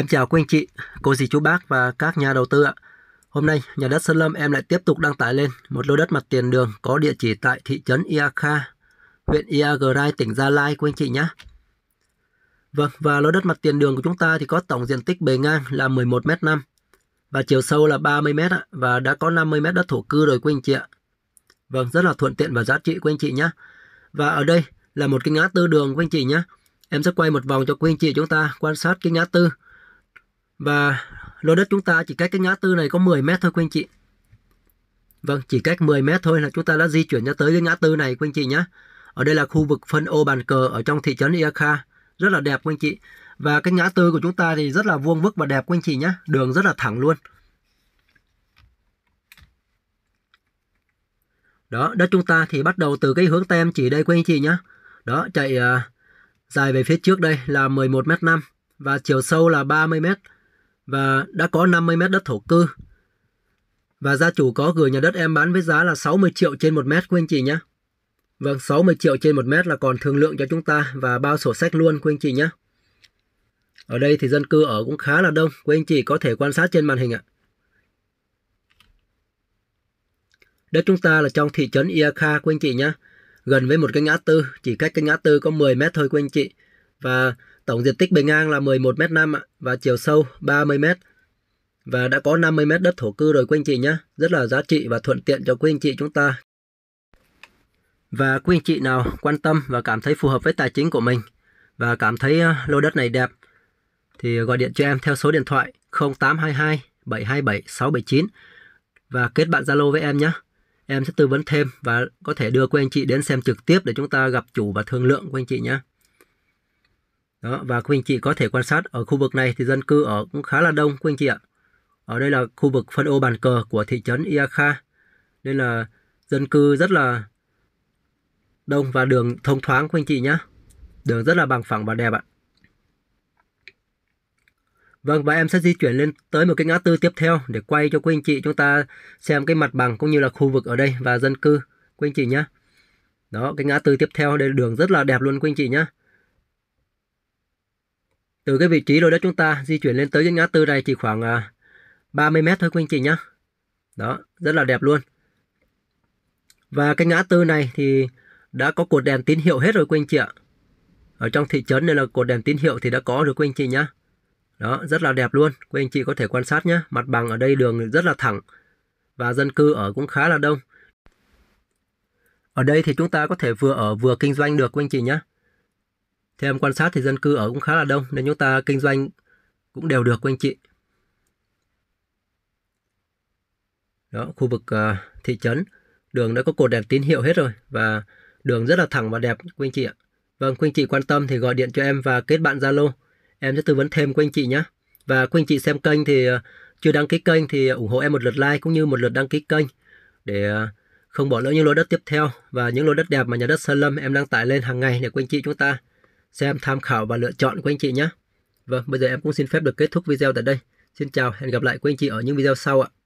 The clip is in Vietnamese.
Em chào quý anh chị, cô dì chú bác và các nhà đầu tư ạ. Hôm nay, nhà đất Sơn Lâm em lại tiếp tục đăng tải lên một lô đất mặt tiền đường có địa chỉ tại thị trấn Iaka, huyện Iagrai, tỉnh Gia Lai quý anh chị nhé. Vâng, và lô đất mặt tiền đường của chúng ta thì có tổng diện tích bề ngang là 11m5 và chiều sâu là 30m ạ, và đã có 50m đất thổ cư rồi quý anh chị ạ. Vâng, rất là thuận tiện và giá trị quý anh chị nhé. Và ở đây là một cái ngã tư đường quý anh chị nhé. Em sẽ quay một vòng cho quý anh chị chúng ta quan sát cái ngã tư và lô đất chúng ta chỉ cách cái ngã tư này có 10 mét thôi quý anh chị. Vâng, chỉ cách 10 mét thôi là chúng ta đã di chuyển ra tới cái ngã tư này quý anh chị nhé. Ở đây là khu vực phân ô bàn cờ ở trong thị trấn Iaka. Rất là đẹp quý anh chị. Và cái ngã tư của chúng ta thì rất là vuông vức và đẹp quý anh chị nhé. Đường rất là thẳng luôn. Đó, đất chúng ta thì bắt đầu từ cái hướng tem chỉ đây quý anh chị nhé. Đó, chạy uh, dài về phía trước đây là 11m5 và chiều sâu là 30m và đã có 50 mét đất thổ cư. Và gia chủ có gửi nhà đất em bán với giá là 60 triệu trên 1 mét quý anh chị nhé. Vâng, 60 triệu trên 1 mét là còn thương lượng cho chúng ta và bao sổ sách luôn quý anh chị nhé. Ở đây thì dân cư ở cũng khá là đông, quý anh chị có thể quan sát trên màn hình ạ. Đất chúng ta là trong thị trấn Iaka quý anh chị nhé, gần với một cái ngã tư, chỉ cách cái ngã tư có 10 mét thôi quý anh chị. Và Tổng diện tích bề ngang là 11 m 5 ạ và chiều sâu 30 m. Và đã có 50 m đất thổ cư rồi quý anh chị nhé. Rất là giá trị và thuận tiện cho quý anh chị chúng ta. Và quý anh chị nào quan tâm và cảm thấy phù hợp với tài chính của mình và cảm thấy ờ, lô đất này đẹp thì gọi điện cho em theo số điện thoại 0822 727 679 và kết bạn Zalo với em nhé. Em sẽ tư vấn thêm và có thể đưa quý anh chị đến xem trực tiếp để chúng ta gặp chủ và thương lượng quý anh chị nhé. Đó, và quý anh chị có thể quan sát ở khu vực này thì dân cư ở cũng khá là đông quý anh chị ạ. Ở đây là khu vực phân ô bàn cờ của thị trấn Iakha. Nên là dân cư rất là đông và đường thông thoáng quý anh chị nhé. Đường rất là bằng phẳng và đẹp ạ. Vâng và em sẽ di chuyển lên tới một cái ngã tư tiếp theo để quay cho quý anh chị chúng ta xem cái mặt bằng cũng như là khu vực ở đây và dân cư quý anh chị nhé. Đó cái ngã tư tiếp theo đây đường rất là đẹp luôn quý anh chị nhé. Từ cái vị trí đồi đất chúng ta di chuyển lên tới cái ngã tư này chỉ khoảng à, 30 mét thôi quý anh chị nhá. Đó, rất là đẹp luôn. Và cái ngã tư này thì đã có cột đèn tín hiệu hết rồi quý anh chị ạ. Ở trong thị trấn này là cột đèn tín hiệu thì đã có rồi quý anh chị nhá. Đó, rất là đẹp luôn. Quý anh chị có thể quan sát nhé. Mặt bằng ở đây đường rất là thẳng. Và dân cư ở cũng khá là đông. Ở đây thì chúng ta có thể vừa ở vừa kinh doanh được quý anh chị nhé. Theo em quan sát thì dân cư ở cũng khá là đông nên chúng ta kinh doanh cũng đều được của anh chị. Đó, khu vực uh, thị trấn, đường đã có cột đèn tín hiệu hết rồi và đường rất là thẳng và đẹp quý anh chị ạ. Vâng, quý anh chị quan tâm thì gọi điện cho em và kết bạn Zalo. Em sẽ tư vấn thêm quý anh chị nhé. Và quý anh chị xem kênh thì à, chưa đăng ký kênh thì ủng hộ em một lượt like cũng như một lượt đăng ký kênh để à, không bỏ lỡ những lô đất tiếp theo và những lô đất đẹp mà nhà đất Sơn Lâm em đang tải lên hàng ngày để quý anh chị chúng ta xem tham khảo và lựa chọn của anh chị nhé. Vâng, bây giờ em cũng xin phép được kết thúc video tại đây. Xin chào, hẹn gặp lại quý anh chị ở những video sau ạ.